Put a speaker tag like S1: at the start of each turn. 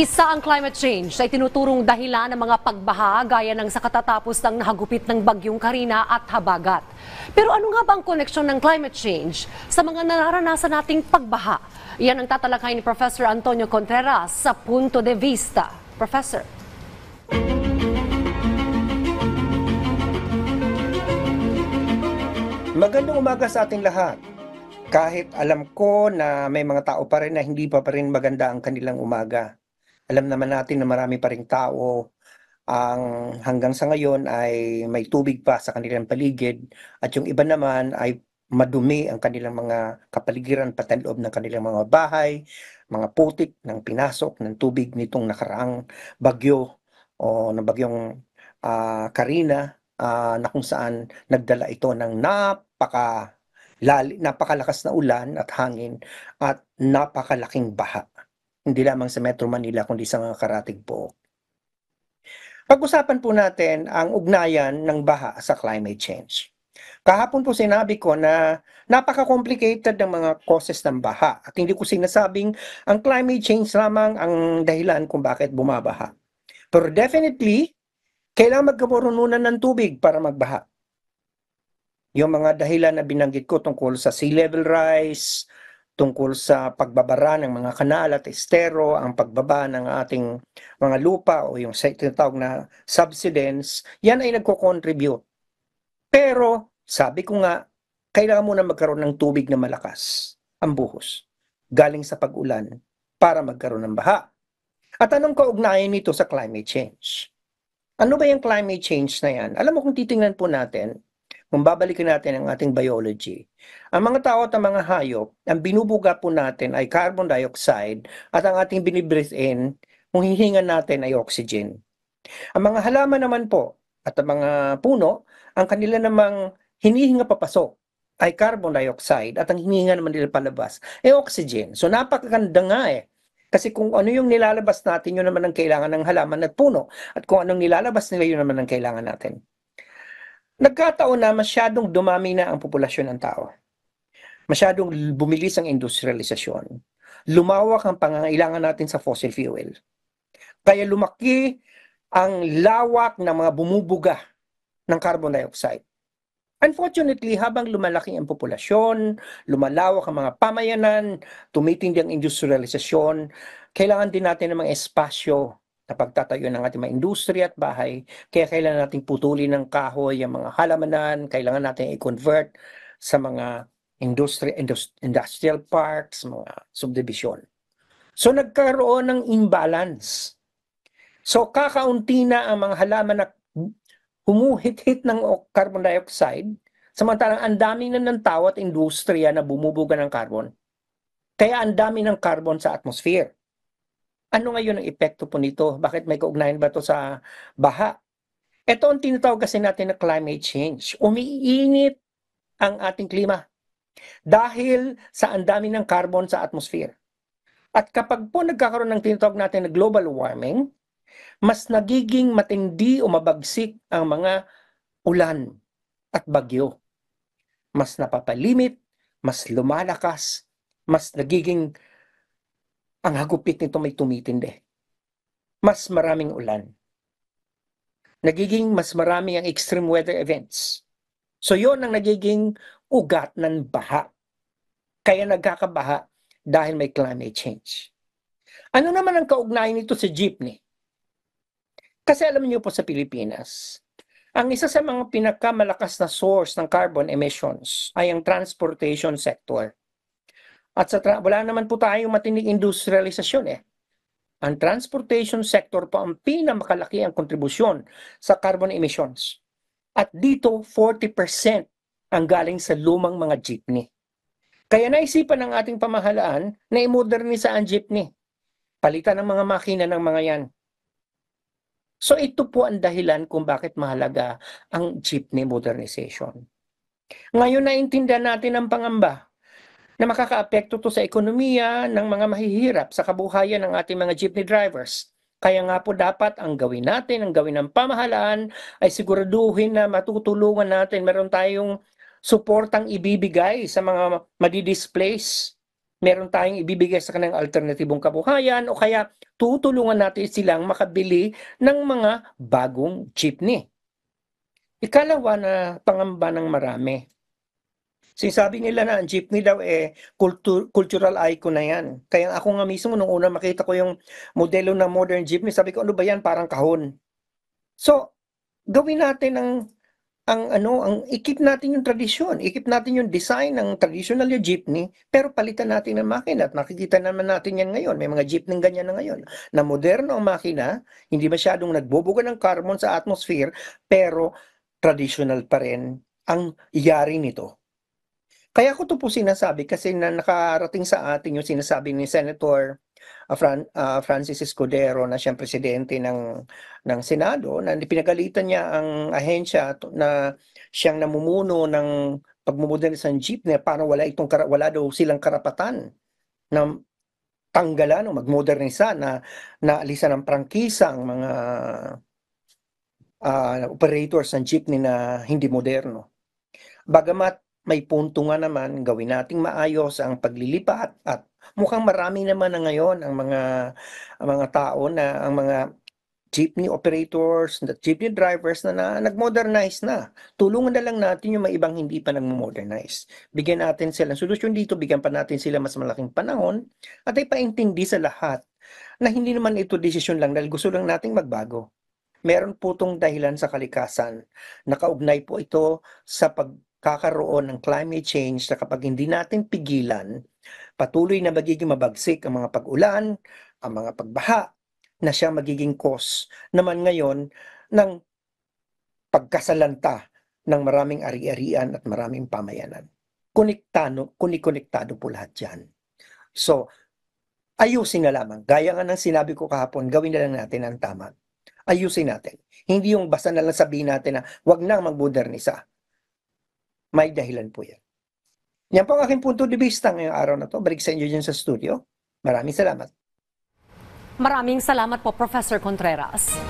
S1: Isa ang climate change ay tinuturong dahilan ng mga pagbaha gaya ng sa katatapos ng nahagupit ng bagyong Karina at Habagat. Pero ano nga ba ang koneksyon ng climate change sa mga nararanasan nating pagbaha? Iyan ang tatalakay ni Professor Antonio Contreras sa Punto de Vista. Professor. Magandang umaga sa ating lahat. Kahit alam ko na may mga tao pa rin na hindi pa pa rin maganda ang kanilang umaga alam naman natin na marami pa ring tao ang hanggang sa ngayon ay may tubig pa sa kanilang paligid at yung iba naman ay madumi ang kanilang mga kapaligiran pataloob ng kanilang mga bahay, mga putik ng pinasok ng tubig nitong nakaraang bagyo o ng bagyong uh, Karina uh, na kung saan nagdala ito ng napaka lali, napakalakas na ulan at hangin at napakalaking baha hindi lamang sa Metro Manila kundi sa mga karating po. Pag-usapan po natin ang ugnayan ng baha sa climate change. Kahapon po sinabi ko na napaka-complicated ng mga causes ng baha at hindi ko sinasabing ang climate change lamang ang dahilan kung bakit bumabaha. Pero definitely, kailangan magkabarununan ng tubig para magbaha. Yung mga dahilan na binanggit ko tungkol sa sea level rise, tungkol sa pagbabara ng mga kanal at estero, ang pagbaba ng ating mga lupa o yung tinatawag na subsidence, yan ay nagko-contribute. Pero, sabi ko nga, kailangan muna magkaroon ng tubig na malakas, ang buhos, galing sa pag-ulan para magkaroon ng baha. At anong kaugnayan nito sa climate change? Ano ba yung climate change na yan? Alam mo kung titingnan po natin, kung babalikan natin ang ating biology, ang mga tao at ang mga hayop, ang binubuga po natin ay carbon dioxide at ang ating binibreathe in, kung hihinga natin ay oxygen. Ang mga halaman naman po at ang mga puno, ang kanila namang hinihinga papasok ay carbon dioxide at ang hinihinga naman nila palabas ay oxygen. So napakaganda nga eh. Kasi kung ano yung nilalabas natin, yun naman ang kailangan ng halaman at puno. At kung anong nilalabas nila, yun naman ang kailangan natin. Nagkataon na masyadong dumami na ang populasyon ng tao. Masyadong bumilis ang industrialisasyon. Lumawak ang pangangailangan natin sa fossil fuel. Kaya lumaki ang lawak ng mga bumubuga ng carbon dioxide. Unfortunately, habang lumalaki ang populasyon, lumalawak ang mga pamayanan, tumitindi ang industrialisasyon, kailangan din natin ng mga espasyo na pagtatayo ng ating mga industriya at bahay. Kaya kailangan nating putulin ng kahoy ang mga halamanan, kailangan natin i-convert sa mga industri- industri- industrial parks, mga subdivision. So nagkaroon ng imbalance. So kakaunti na ang mga halaman na humuhit-hit ng carbon dioxide, samantalang ang dami na ng tao at industriya na bumubuga ng carbon. Kaya ang dami ng carbon sa atmosphere. Ano ngayon ang epekto po nito? Bakit may kaugnayan ba ito sa baha? Ito ang tinatawag kasi natin na climate change. Umiinit ang ating klima dahil sa andami ng carbon sa atmosphere. At kapag po nagkakaroon ng tinatawag natin na global warming, mas nagiging matindi o mabagsik ang mga ulan at bagyo. Mas napapalimit, mas lumalakas, mas nagiging ang hagupit nito may tumitindi. Mas maraming ulan. Nagiging mas marami ang extreme weather events. So yon ang nagiging ugat ng baha. Kaya nagkakabaha dahil may climate change. Ano naman ang kaugnayan nito sa jeepney? Kasi alam niyo po sa Pilipinas, ang isa sa mga pinakamalakas na source ng carbon emissions ay ang transportation sector. At sa tra- wala naman po tayo matinding industrialisasyon eh. Ang transportation sector po ang pinamakalaki ang kontribusyon sa carbon emissions. At dito, 40% ang galing sa lumang mga jeepney. Kaya naisipan ng ating pamahalaan na i-modernisa ang jeepney. Palitan ng mga makina ng mga yan. So ito po ang dahilan kung bakit mahalaga ang jeepney modernization. Ngayon naintindihan natin ang pangamba na makakaapekto to sa ekonomiya ng mga mahihirap sa kabuhayan ng ating mga jeepney drivers. Kaya nga po dapat ang gawin natin, ang gawin ng pamahalaan ay siguraduhin na matutulungan natin. Meron tayong suportang ibibigay sa mga madidisplace. Meron tayong ibibigay sa kanilang alternatibong kabuhayan o kaya tutulungan natin silang makabili ng mga bagong jeepney. Ikalawa na pangamba ng marami, Sinasabi nila na ang jeepney daw eh cultu- cultural icon na yan. Kaya ako nga mismo nung una makita ko yung modelo ng modern jeepney, sabi ko ano ba yan parang kahon. So, gawin natin ang ang ano, ang ikip natin yung tradisyon, ikip natin yung design ng traditional yung jeepney, pero palitan natin ng makina at nakikita naman natin yan ngayon. May mga jeepney ganyan na ngayon na moderno ang makina, hindi masyadong nagbubuga ng carbon sa atmosphere, pero traditional pa rin ang yari nito. Kaya ko to po sinasabi kasi na nakarating sa atin yung sinasabi ni Senator uh, Fran, uh, Francis Escudero na siyang presidente ng ng Senado na pinagalitan niya ang ahensya na siyang namumuno ng pagmumodernis ng jeep para wala itong wala daw silang karapatan na tanggalan o magmodernisa na naalisan ng prangkisa ang mga uh, operators ng jeepney na hindi moderno. Bagamat may punto nga naman gawin nating maayos ang paglilipat at mukhang marami naman na ngayon ang mga ang mga tao na ang mga jeepney operators, the jeepney drivers na, na nag-modernize na. Tulungan na lang natin yung mga ibang hindi pa nag-modernize. Bigyan natin sila ng solusyon dito, bigyan pa natin sila mas malaking panahon at ay paintindi sa lahat na hindi naman ito desisyon lang dahil gusto lang nating magbago. Meron po itong dahilan sa kalikasan. Nakaugnay po ito sa pag kakaroon ng climate change na kapag hindi natin pigilan, patuloy na magiging mabagsik ang mga pag-ulan, ang mga pagbaha, na siya magiging cause naman ngayon ng pagkasalanta ng maraming ari-arian at maraming pamayanan. Konektado, kunikonektado po lahat yan. So, ayusin na lamang. Gaya nga ng sinabi ko kahapon, gawin na lang natin ang tama. Ayusin natin. Hindi yung basta na lang sabihin natin na wag na magmodernisa may dahilan po yan. Yan po ang aking punto de vista ngayong araw na to. Balik sa inyo dyan sa studio. Maraming salamat. Maraming salamat po, Professor Contreras.